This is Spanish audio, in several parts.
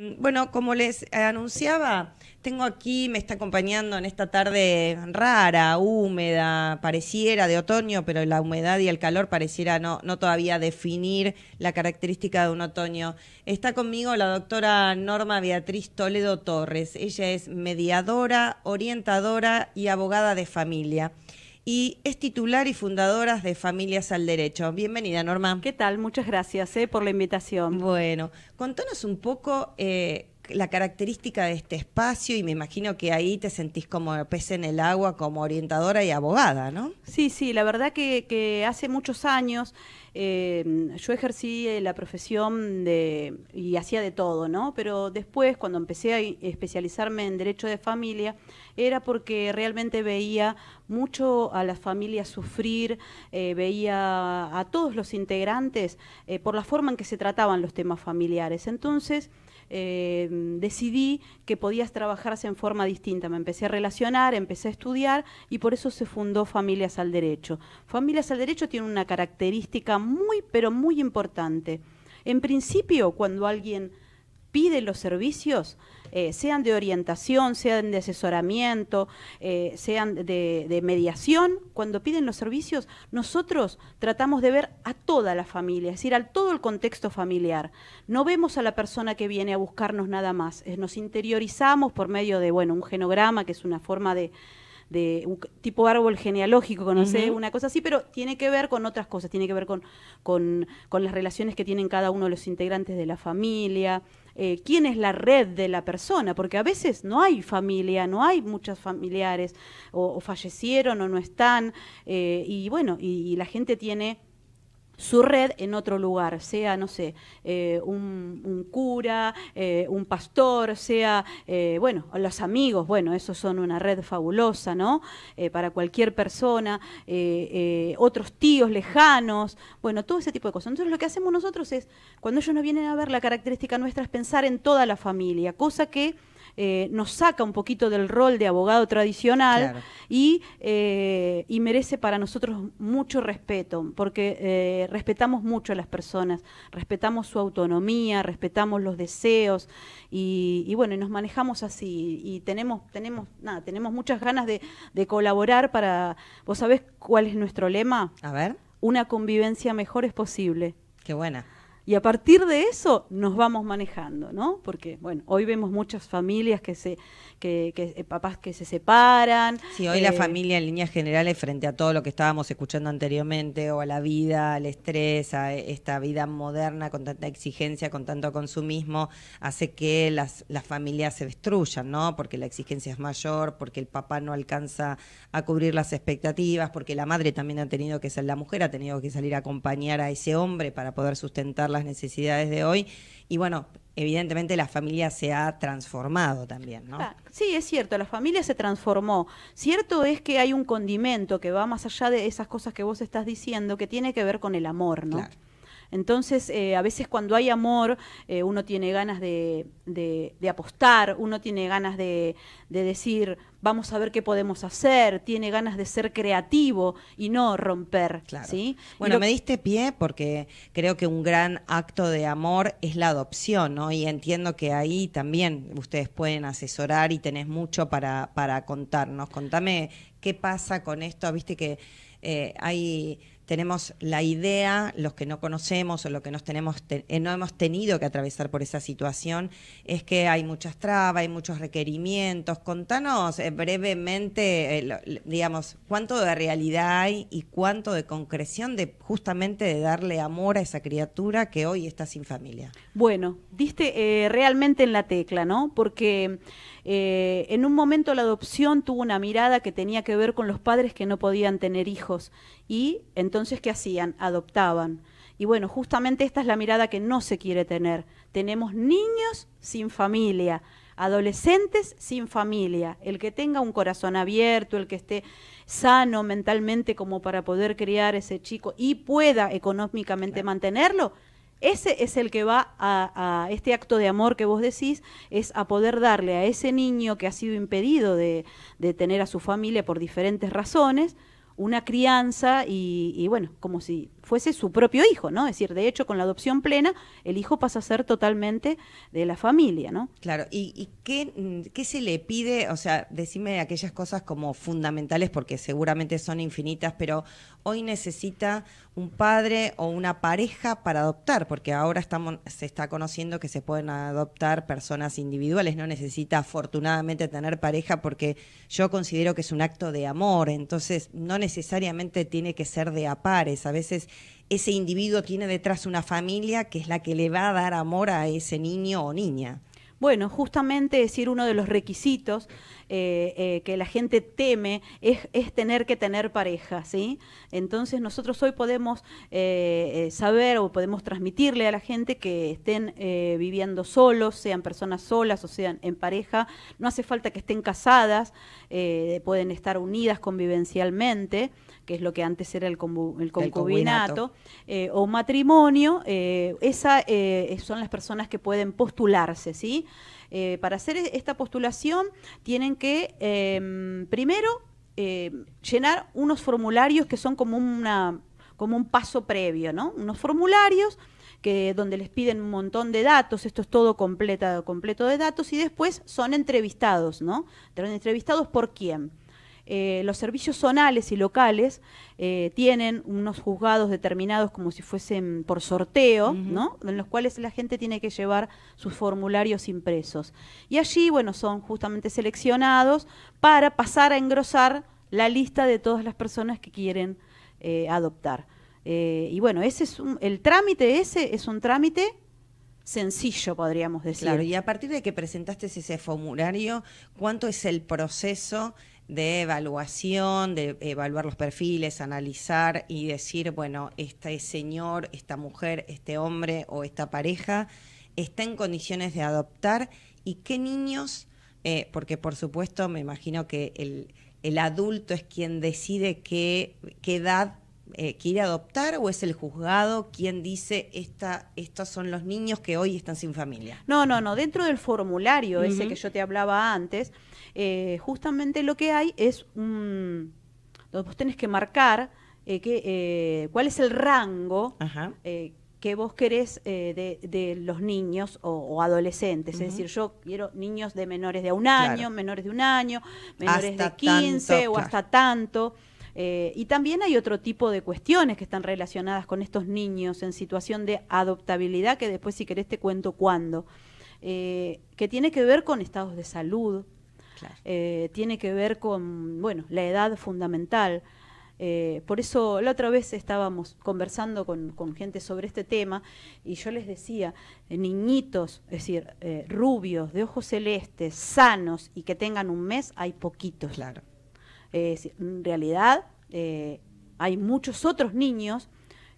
Mm, bueno, como les eh, anunciaba, tengo aquí, me está acompañando en esta tarde rara, húmeda, pareciera de otoño, pero la humedad y el calor pareciera no, no todavía definir la característica de un otoño. Está conmigo la doctora Norma Beatriz Toledo Torres. Ella es mediadora, orientadora y abogada de familia y es titular y fundadora de Familias al Derecho. Bienvenida, Norma. ¿Qué tal? Muchas gracias eh, por la invitación. Bueno, contanos un poco eh, la característica de este espacio y me imagino que ahí te sentís como pez en el agua, como orientadora y abogada, ¿no? Sí, sí, la verdad que, hace muchos años eh, yo ejercí eh, la profesión de, y hacía de todo, ¿no? Pero después, cuando empecé a especializarme en derecho de familia, era porque realmente veía mucho a las familias sufrir, eh, veía a todos los integrantes por la forma en que se trataban los temas familiares. Entonces, eh, decidí que podías trabajarse en forma distinta. Me empecé a relacionar, empecé a estudiar y por eso se fundó Familias al Derecho. Familias al Derecho tiene una característica muy, pero muy importante. En principio, cuando alguien pide los servicios, eh, sean de orientación, sean de asesoramiento, eh, sean de, mediación, cuando piden los servicios, nosotros tratamos de ver a toda la familia, es decir, a todo el contexto familiar. No vemos a la persona que viene a buscarnos nada más, nos interiorizamos por medio de, bueno, un genograma, que es una forma de, tipo árbol genealógico, conoce una cosa así, pero tiene que ver con otras cosas, tiene que ver con, las relaciones que tienen cada uno de los integrantes de la familia, eh, quién es la red de la persona, porque a veces no hay familia, no hay muchos familiares, o, fallecieron o no están, eh, y bueno, y la gente tiene su red en otro lugar, sea, no sé, eh, un, cura, eh, un pastor, sea, eh, bueno, los amigos, bueno, eso son una red fabulosa, ¿no? para cualquier persona, otros tíos lejanos, bueno, todo ese tipo de cosas. Entonces lo que hacemos nosotros es, cuando ellos nos vienen a ver, la característica nuestra es pensar en toda la familia, cosa que eh, nos saca un poquito del rol de abogado tradicional y, eh, y, merece para nosotros mucho respeto, porque eh, respetamos mucho a las personas, respetamos su autonomía, respetamos los deseos y, y bueno, nos manejamos así y tenemos, tenemos, nada, tenemos muchas ganas de, de colaborar para, ¿vos sabés cuál es nuestro lema? A ver. Una convivencia mejor es posible. Qué buena. Y a partir de eso nos vamos manejando, ¿no? Porque, bueno, hoy vemos muchas familias que se, que, eh, papás que se separan. Sí, hoy la eh, familia en líneas generales, frente a todo lo que estábamos escuchando anteriormente, o a la vida, al estrés, a esta vida moderna con tanta exigencia, con tanto consumismo, hace que las, las familias se destruyan, ¿no? Porque la exigencia es mayor, porque el papá no alcanza a cubrir las expectativas, porque la madre también ha tenido que ser, la mujer ha tenido que salir a acompañar a ese hombre para poder sustentarla, necesidades de hoy. Y bueno, evidentemente la familia se ha transformado también, ¿no? Ah, sí, es cierto, la familia se transformó. Cierto es que hay un condimento que va más allá de esas cosas que vos estás diciendo, que tiene que ver con el amor, ¿no? Entonces, eh, a veces cuando hay amor, eh, uno tiene ganas de, apostar, uno tiene ganas de, decir, vamos a ver qué podemos hacer, tiene ganas de ser creativo y no romper. ¿sí? Bueno, me diste pie porque creo que un gran acto de amor es la adopción, ¿no? Y entiendo que ahí también ustedes pueden asesorar y tenés mucho para, para contarnos. Contame qué pasa con esto, viste que eh, hay tenemos la idea, los que no conocemos o los que nos tenemos eh, no hemos tenido que atravesar por esa situación, es que hay muchas trabas, hay muchos requerimientos. Contanos eh, brevemente, eh, digamos, cuánto de realidad hay y cuánto de concreción de justamente de darle amor a esa criatura que hoy está sin familia. Bueno, diste realmente en la tecla, ¿no? Porque... Eh, en un momento la adopción tuvo una mirada que tenía que ver con los padres que no podían tener hijos y entonces ¿qué hacían? Adoptaban. Y bueno, justamente esta es la mirada que no se quiere tener. Tenemos niños sin familia, adolescentes sin familia. El que tenga un corazón abierto, el que esté sano mentalmente como para poder criar ese chico y pueda económicamente mantenerlo, ese es el que va a, este acto de amor que vos decís, es a poder darle a ese niño que ha sido impedido de, tener a su familia por diferentes razones, una crianza y, bueno, como si fuese su propio hijo, ¿no? Es decir, de hecho, con la adopción plena, el hijo pasa a ser totalmente de la familia, ¿no? Claro, ¿y, qué, mm, qué, se le pide? O sea, decime aquellas cosas como fundamentales, porque seguramente son infinitas, pero hoy necesita un padre o una pareja para adoptar, porque ahora estamos, se está conociendo que se pueden adoptar personas individuales, no necesita afortunadamente tener pareja porque yo considero que es un acto de amor, entonces no necesariamente tiene que ser de a a veces ese individuo tiene detrás una familia que es la que le va a dar amor a ese niño o niña. Bueno, justamente decir uno de los requisitos eh, eh, que la gente teme es, tener que tener pareja, ¿sí? Entonces nosotros hoy podemos eh, saber o podemos transmitirle a la gente que estén viviendo solos, sean personas solas o sean en pareja, no hace falta que estén casadas, pueden estar unidas convivencialmente, que es lo que antes era el, el concubinato, o matrimonio, esas son las personas que pueden postularse, ¿sí? Eh, para hacer e-, esta postulación tienen que, em, primero, em, llenar unos formularios que son como, una, como un paso previo, ¿no? Unos formularios que donde les piden un montón de datos, esto es todo completo de datos, y después son entrevistados, ¿no? entrevistados por quién? Eh, los servicios zonales y locales eh, tienen unos juzgados determinados como si fuesen por sorteo, ¿no? En los cuales la gente tiene que llevar sus formularios impresos. Y allí, bueno, son justamente seleccionados para pasar a engrosar la lista de todas las personas que quieren eh, adoptar. y bueno, ese es el trámite ese es un trámite sencillo, podríamos decir. Claro, y a partir de que presentaste ese formulario, ¿cuánto es el proceso de evaluación, de evaluar los perfiles, analizar y decir, bueno, este señor, esta mujer, este hombre o esta pareja está en condiciones de adoptar y qué niños, eh, porque por supuesto me imagino que el, el adulto es quien decide qué, qué edad eh, quiere adoptar o es el juzgado quien dice esta, estos son los niños que hoy están sin familia? No, no, no. Dentro del formulario ese que yo te hablaba antes, eh, justamente lo que hay es un... Vos tenés que marcar eh, cuál es el rango que vos querés de, los niños o, adolescentes. Es decir, yo quiero niños de menores de un año, menores de un año, menores de 15 o hasta tanto. Eh, y también hay otro tipo de cuestiones que están relacionadas con estos niños en situación de adoptabilidad, que después si querés te cuento cuándo, eh, que tiene que ver con estados de salud, eh, tiene que ver con, bueno, la edad fundamental. por eso la otra vez estábamos conversando con, con gente sobre este tema y yo les decía, niñitos, es decir, rubios, de ojos celestes, sanos y que tengan un mes, hay poquitos. Claro en realidad eh, hay muchos otros niños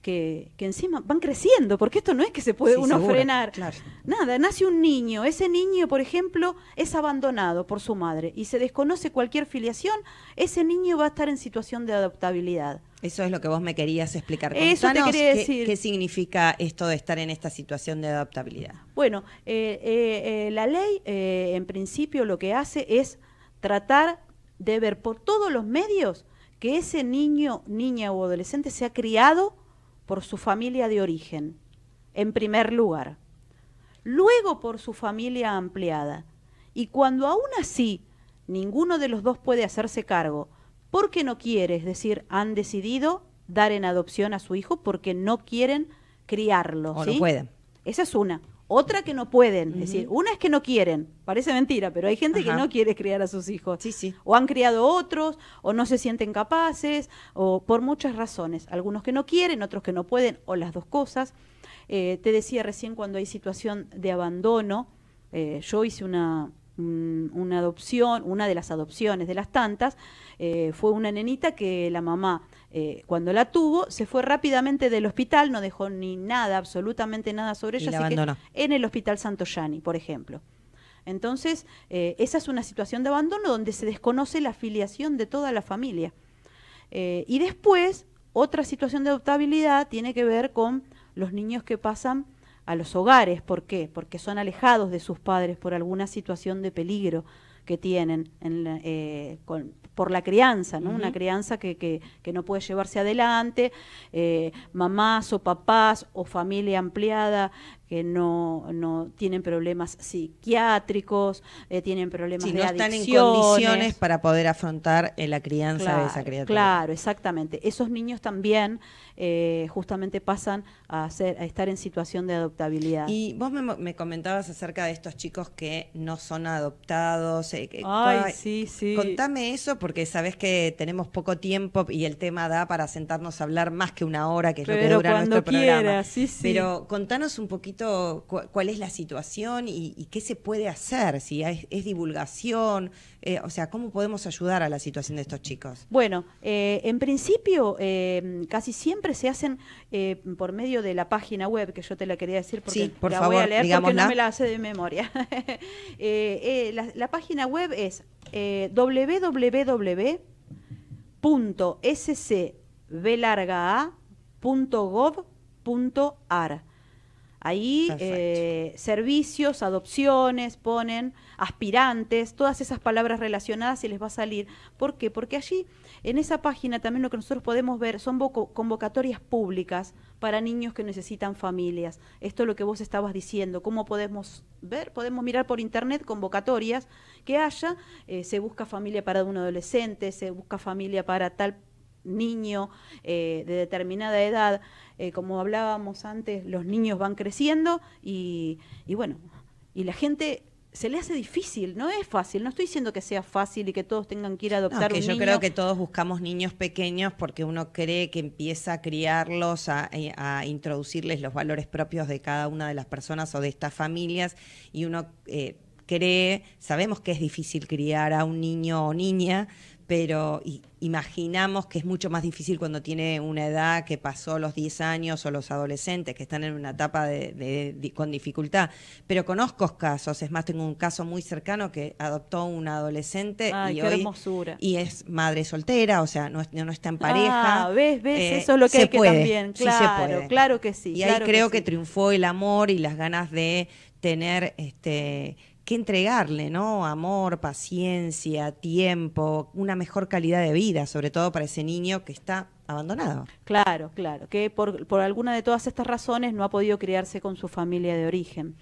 que, encima van creciendo, porque esto no es que se puede uno frenar. Nada, nace un niño, ese niño, por ejemplo, es abandonado por su madre y se desconoce cualquier filiación, ese niño va a estar en situación de adaptabilidad. Eso es lo que vos me querías explicar. Eso te qué, significa esto de estar en esta situación de adaptabilidad? Bueno, eh, eh, la ley en principio lo que hace es tratar de ver por todos los medios que ese niño, niña o adolescente se ha criado por su familia de origen, en primer lugar, luego por su familia ampliada. Y cuando aún así ninguno de los dos puede hacerse cargo, porque no quiere, es decir, han decidido dar en adopción a su hijo porque no quieren criarlo. O no pueden. Esa es una otra que no pueden. Es decir, una es que no quieren. Parece mentira, pero hay gente que no quiere criar a sus hijos. Sí, sí. O han criado otros, o no se sienten capaces, o por muchas razones. Algunos que no quieren, otros que no pueden, o las dos cosas. Eh, te decía recién cuando hay situación de abandono, eh, yo hice una, una adopción, una de las adopciones de las tantas, eh, fue una nenita que la mamá eh, cuando la tuvo, se fue rápidamente del hospital, no dejó ni nada, absolutamente nada sobre ella, así que en el hospital Yani, por ejemplo. Entonces, eh, esa es una situación de abandono donde se desconoce la afiliación de toda la familia. Eh, y después, otra situación de adoptabilidad tiene que ver con los niños que pasan a los hogares. ¿Por qué? Porque son alejados de sus padres por alguna situación de peligro que tienen eh, por la crianza, ¿no? Una crianza que, que, no puede llevarse adelante, eh, mamás o papás o familia ampliada que no, tienen problemas psiquiátricos, eh, tienen problemas si no están en condiciones para poder afrontar eh, la crianza de esa criatura. Claro, exactamente. Esos niños también eh, justamente pasan a, ser, a estar en situación de adoptabilidad. Y vos me, comentabas acerca de estos chicos que no son adoptados. Ay, sí, sí. Contame eso porque sabés que tenemos poco tiempo y el tema da para sentarnos a hablar más que una hora, que es lo que dura nuestro programa. Pero contanos un poquito cuál es la situación y, qué se puede hacer, si es, divulgación, eh, o sea, cómo podemos ayudar a la situación de estos chicos. Bueno, eh, en principio eh, casi siempre se hacen por medio de la página web, que yo te la quería decir porque por la favor, voy a leer porque no me la hace de memoria. la, página web es www.scblarga.gov.ar Ahí eh, servicios, adopciones, ponen aspirantes, todas esas palabras relacionadas y les va a salir. ¿Por qué? Porque allí, en esa página, también lo que nosotros podemos ver son convocatorias públicas para niños que necesitan familias. Esto es lo que vos estabas diciendo. ¿Cómo podemos ver? Podemos mirar por internet convocatorias que haya. Eh, se busca familia para un adolescente, se busca familia para tal niño eh, de determinada edad, eh, como hablábamos antes, los niños van creciendo y, bueno, y la gente se le hace difícil, no es fácil, no estoy diciendo que sea fácil y que todos tengan que ir a adoptar Porque que yo creo que todos buscamos niños pequeños porque uno cree que empieza a criarlos, eh, a, introducirles los valores propios de cada una de las personas o de estas familias y uno cree, sabemos que es difícil criar a un niño o niña, pero imaginamos que es mucho más difícil cuando tiene una edad que pasó los 10 años o los adolescentes que están en una etapa con dificultad. Pero conozco casos, es más, tengo un caso muy cercano que adoptó un adolescente y, es madre soltera, o sea, no, está en pareja. Ah, ves, ves, eh, eso es lo que hay también, claro, claro que sí. Y ahí creo que, que triunfó el amor y las ganas de tener este que entregarle, ¿no? Amor, paciencia, tiempo, una mejor calidad de vida, sobre todo para ese niño que está abandonado. Claro, claro, que por, por alguna de todas estas razones no ha podido criarse con su familia de origen.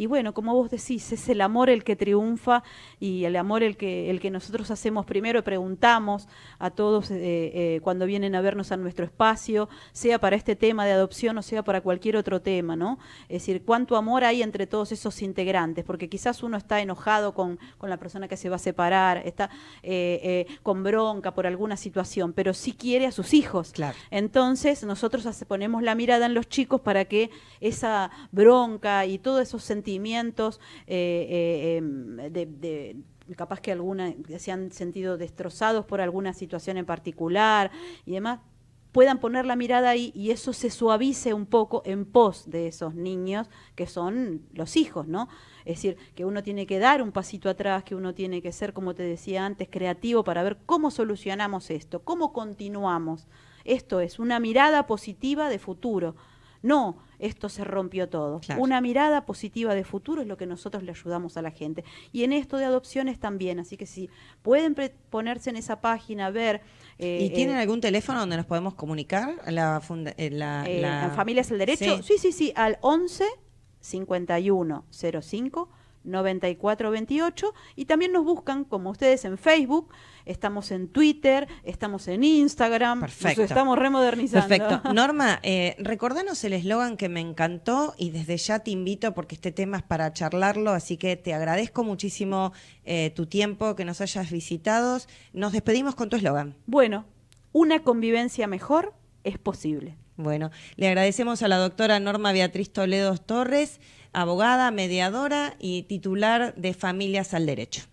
Y bueno, como vos decís, es el amor el que triunfa y el amor el que, el que nosotros hacemos primero, preguntamos a todos eh, eh, cuando vienen a vernos a nuestro espacio, sea para este tema de adopción o sea para cualquier otro tema, ¿no? Es decir, cuánto amor hay entre todos esos integrantes, porque quizás uno está enojado con, la persona que se va a separar, está eh, con bronca por alguna situación, pero sí quiere a sus hijos. Entonces, nosotros ponemos la mirada en los chicos para que esa bronca y todos esos sentimientos sentimientos eh, eh, em, de, capaz que alguna se han sentido destrozados por alguna situación en particular y demás, puedan poner la mirada ahí y eso se suavice un poco en pos de esos niños que son los hijos, ¿no? Es decir, que uno tiene que dar un pasito atrás, que uno tiene que ser, como te decía antes, creativo para ver cómo solucionamos esto, cómo continuamos. Esto es una mirada positiva de futuro. No, esto se rompió todo. Una mirada positiva de futuro es lo que nosotros le ayudamos a la gente. Y en esto de adopciones también, así que si pueden ponerse en esa página, ver... Eh, ¿Y eh, tienen algún teléfono donde nos podemos comunicar? La, funda es eh, Familias el Derecho? Sí, sí, sí, al 11 5105 9428 y también nos buscan como ustedes en Facebook, estamos en Twitter, estamos en Instagram, estamos remodernizando. Perfecto. Norma, eh, recordanos el eslogan que me encantó y desde ya te invito porque este tema es para charlarlo, así que te agradezco muchísimo eh, tu tiempo, que nos hayas visitado. Nos despedimos con tu eslogan. Bueno, una convivencia mejor es posible. Bueno, le agradecemos a la doctora Norma Beatriz Toledo Torres abogada, mediadora y titular de Familias al Derecho.